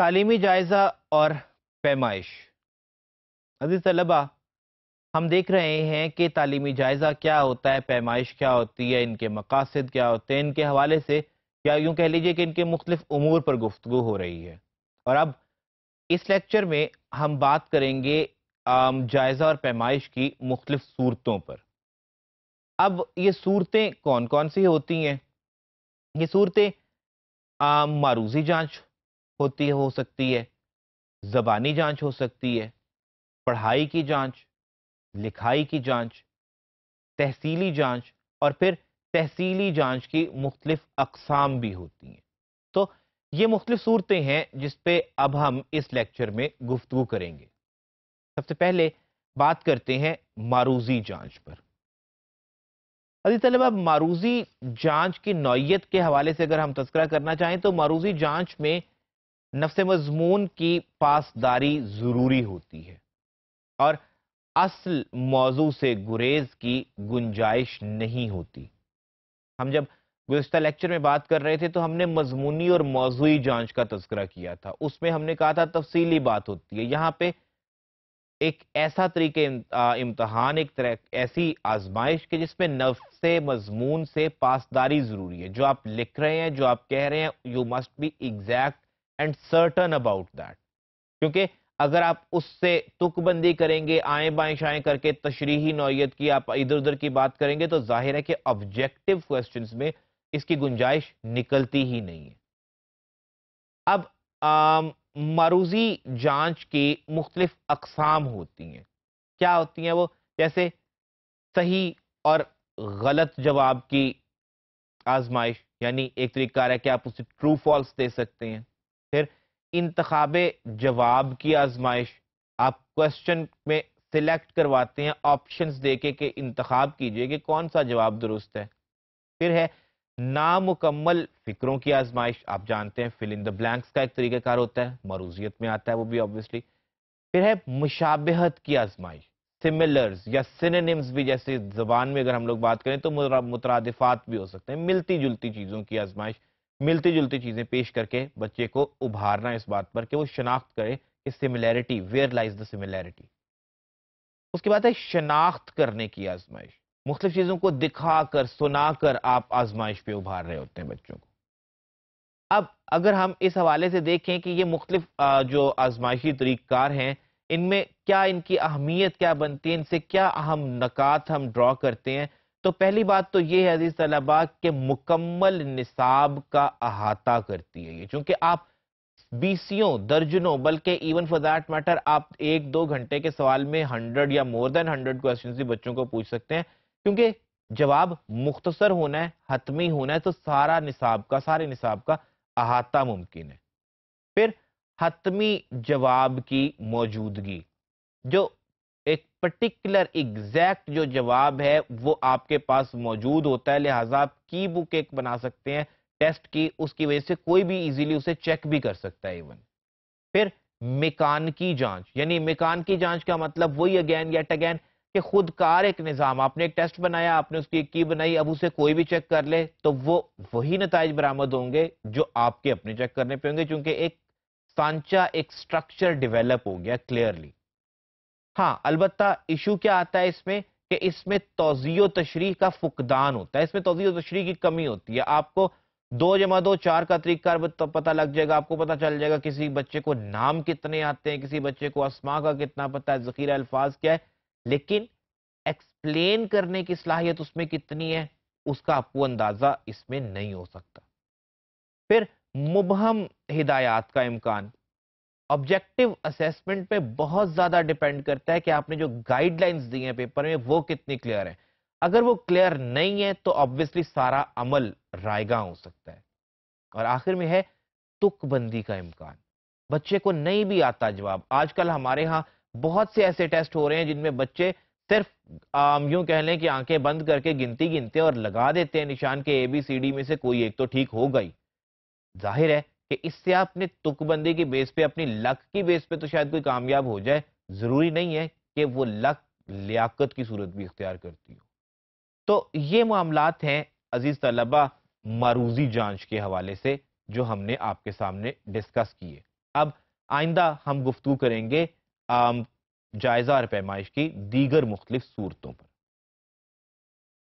तालीमी जायज़ा और पैमाइश अजीज़ तलबा हम देख रहे हैं कि तालीमी जायज़ा क्या होता है पैमाइश क्या होती है इनके मकासद क्या होते हैं इनके हवाले से या यूँ कह लीजिए कि इनके मुख्तफ अमूर पर गुफ्तु हो रही है और अब इस लेक्चर में हम बात करेंगे जायज़ा और पैमाइश की मुख्तफ सूरतों पर अब ये सूरतें कौन कौन सी होती हैं ये सूरतें मारूजी जाँच होती हो सकती है ज़बानी जांच हो सकती है पढ़ाई की जांच लिखाई की जांच तहसीली जांच और फिर तहसीली जांच की मुख्तलिफ अकसाम भी होती हैं तो ये मुख्तलिफ सूरतें हैं जिस पे अब हम इस लेक्चर में गुफ्तु करेंगे सबसे पहले बात करते हैं मारूजी जांच पर अजी तलबा मारूजी जांच की नौीयत के हवाले से अगर हम तस्करा करना चाहें तो मारूजी जांच में नफ्स मजमून की पासदारी ज़रूरी होती है और असल मौजू से गुरेज की गुंजाइश नहीं होती हम जब गुजशत लेक्चर में बात कर रहे थे तो हमने मजमूनी और मौजूदी जांच का तस्करा किया था उसमें हमने कहा था तफसीली बात होती है यहाँ पे एक ऐसा तरीके इम्तहान एक तरह ऐसी आजमाइश के जिसमें नफ्स मजमून से पासदारी ज़रूरी है जो आप लिख रहे हैं जो आप कह रहे हैं you must be exact and certain about that क्योंकि अगर आप उससे तुकबंदी करेंगे आए बाएं शाएं करके तशरीही नौयत की आप इधर उधर की बात करेंगे तो जाहिर है कि ऑब्जेक्टिव क्वेश्चन में इसकी गुंजाइश निकलती ही नहीं है अब मरूजी जांच की मुख्तलिफ अकसाम होती हैं क्या होती हैं वो जैसे सही और गलत जवाब की आजमाइश यानी एक तरीका है कि आप उसे ट्रू फॉल्स दे सकते हैं फिर इंतब जवाब की आजमाइश आप क्वेश्चन में सिलेक्ट करवाते हैं ऑप्शंस देके के इंतखब कीजिए कि कौन सा जवाब दुरुस्त है फिर है नामुकम्मल फिक्रों की आजमाइश आप जानते हैं फिल इन द ब्लैंक्स का एक तरीक़ाकार होता है मरूजियत में आता है वो भी ऑब्वियसली फिर है मुशाबहत की आजमाइश सिमिलर्स या सिनेनिम्स भी जैसे जबान में अगर हम लोग बात करें तो मुतरदफात भी हो सकते हैं मिलती जुलती चीज़ों की आजमाइश मिलती जुलती चीज़ें पेश करके बच्चे को उभारना इस बात पर कि वो शनाख्त करे कि similarity where lies the similarity उसके बाद है शनाख्त करने की आजमाइश मुख्तलिफ चीज़ों को दिखा कर सुना कर आप आजमाइश पे उभार रहे होते हैं बच्चों को अब अगर हम इस हवाले से देखें कि ये मुख्तलिफ जो आजमाइशी तरीक़ार हैं इनमें क्या इनकी अहमियत क्या बनती है इनसे क्या अहम नकात हम ड्रॉ करते हैं तो पहली बात तो ये अजीज तलबा के मुकम्मल निसाब का अहाता करती है ये चूंकि आप बीसियों दर्जनों बल्कि इवन फॉर दैट मैटर आप एक दो घंटे के सवाल में हंड्रेड या मोर देन हंड्रेड क्वेश्चन भी बच्चों को पूछ सकते हैं क्योंकि जवाब मुख्तसर होना है हतमी होना है तो सारा निसाब का सारे निसाब का अहाता मुमकिन है फिर हतमी जवाब की मौजूदगी जो एक पर्टिकुलर एग्जैक्ट जो जवाब है वो आपके पास मौजूद होता है लिहाजा आप की बुक एक बना सकते हैं टेस्ट की उसकी वजह से कोई भी इजीली उसे चेक भी कर सकता है इवन फिर मेकान की जांच यानी मेकान की जांच का मतलब वही अगेन येट अगेन कि खुदकार एक निज़ाम आपने एक टेस्ट बनाया आपने उसकी की बनाई अब उसे कोई भी चेक कर ले तो वो वही नतज बरामद होंगे जो आपके अपने चेक करने पे होंगे क्योंकि एक सांचा एक स्ट्रक्चर डिवेलप हो गया क्लियरली हाँ अलबत्ता इशू क्या आता है इसमें कि इसमें तोजीो तशरी का फुकदान होता है इसमें तोजीो तशरी की कमी होती है आपको दो जमा दो चार का तरीका तो पता लग जाएगा आपको पता चल जाएगा किसी बच्चे को नाम कितने आते हैं किसी बच्चे को असमा का कितना पता है जखीरा अल्फाज क्या है लेकिन एक्सप्लेन करने की सलाहियत उसमें कितनी है उसका आपको अंदाजा इसमें नहीं हो सकता फिर मुबहम हिदायत का इम्कान ऑब्जेक्टिव असेसमेंट पे बहुत ज्यादा डिपेंड करता है कि आपने जो गाइडलाइंस दी हैं पेपर में वो कितनी क्लियर है अगर वो क्लियर नहीं है तो ऑब्वियसली सारा अमल रायगा हो सकता है और आखिर में है तुकबंदी का इम्कान बच्चे को नहीं भी आता जवाब आजकल हमारे यहाँ बहुत से ऐसे टेस्ट हो रहे हैं जिनमें बच्चे सिर्फ यूं कह लें कि आंखें बंद करके गिनती गिनते और लगा देते हैं निशान के ए बी सी डी में से कोई एक तो ठीक हो गई जाहिर है कि इससे आपने तुकबंदी की बेस पे अपनी लक की बेस पे तो शायद कोई कामयाब हो जाए जरूरी नहीं है कि वो लक लियाकत की सूरत भी इख्तियार करती हो तो ये मामला हैं अजीज तलबा मारूजी जांच के हवाले से जो हमने आपके सामने डिस्कस किए अब आइंदा हम गुफ्तु करेंगे जायजा और पैमाइश की दीगर मुख्तलिफ सूरतों पर